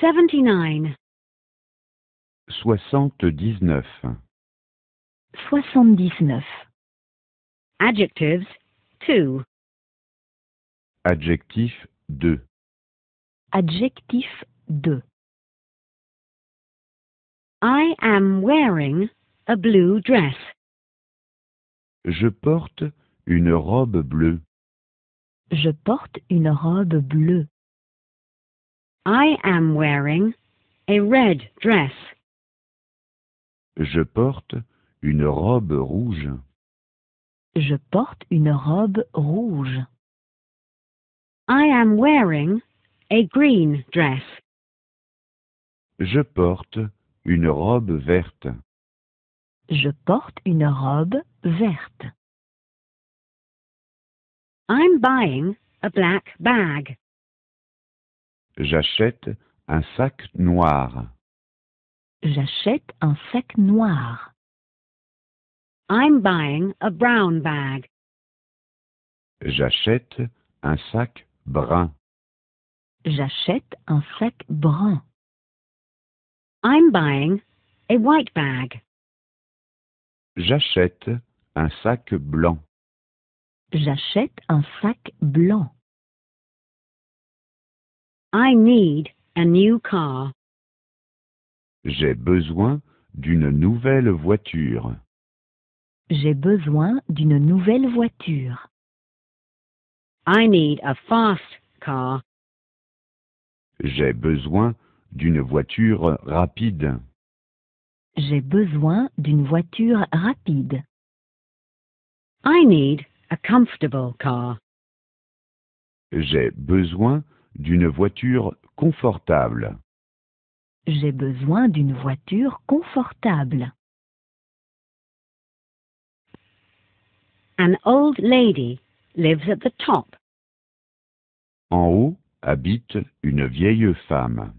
79. nine soixante Soixante-dix-neuf. Soixante-dix-neuf. Adjectives, two. Adjectif, deux. Adjectif, deux. I am wearing a blue dress. Je porte une robe bleue. Je porte une robe bleue. I am wearing a red dress. Je porte une robe rouge. Je porte une robe rouge. I am wearing a green dress. Je porte une robe verte. Je porte une robe verte. I'm buying a black bag. J'achète un sac noir. J'achète un sac noir. I'm buying a brown bag. J'achète un sac brun. J'achète un sac brun. I'm buying a white bag. J'achète un sac blanc. J'achète un sac blanc. I need a new car. J'ai besoin d'une nouvelle voiture. J'ai besoin d'une nouvelle voiture. I need a fast car. J'ai besoin d'une voiture rapide. J'ai besoin d'une voiture rapide. I need a comfortable car. J'ai besoin d'une voiture confortable. J'ai besoin d'une voiture confortable. An old lady lives at the top. En haut habite une vieille femme.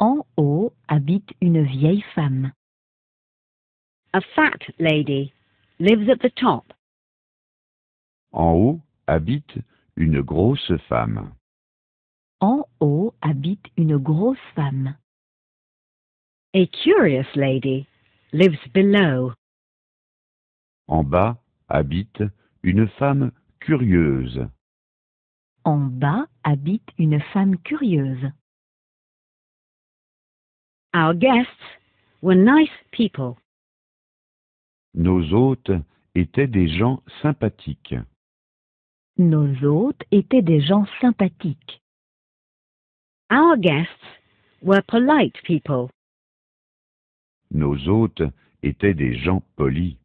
En haut habite une vieille femme. A fat lady lives at the top. En haut habite une grosse femme haut habite une grosse femme. A curious lady lives below. En bas habite une femme curieuse. En bas habite une femme curieuse. Our guests were nice people. Nos hôtes étaient des gens sympathiques. Nos hôtes étaient des gens sympathiques. Our guests were polite people. Nos hôtes étaient des gens polis.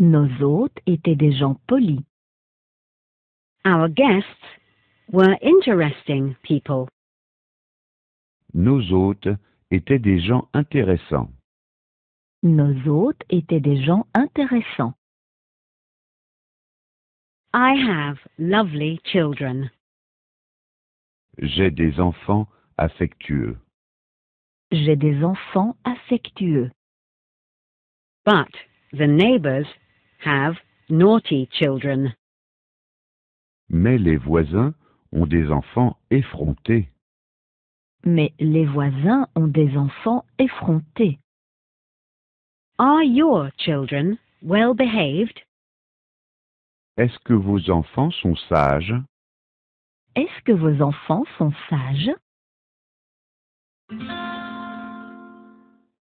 Nos hôtes étaient des gens polis. Our guests were interesting people. Nos hôtes étaient des gens intéressants. Nos hôtes étaient des gens intéressants. I have lovely children. J'ai des enfants affectueux. J'ai des enfants affectueux. But the neighbors have naughty children. Mais les voisins ont des enfants effrontés. Mais les voisins ont des enfants effrontés. Are your children well behaved? Est-ce que vos enfants sont sages? Est-ce que vos enfants sont sages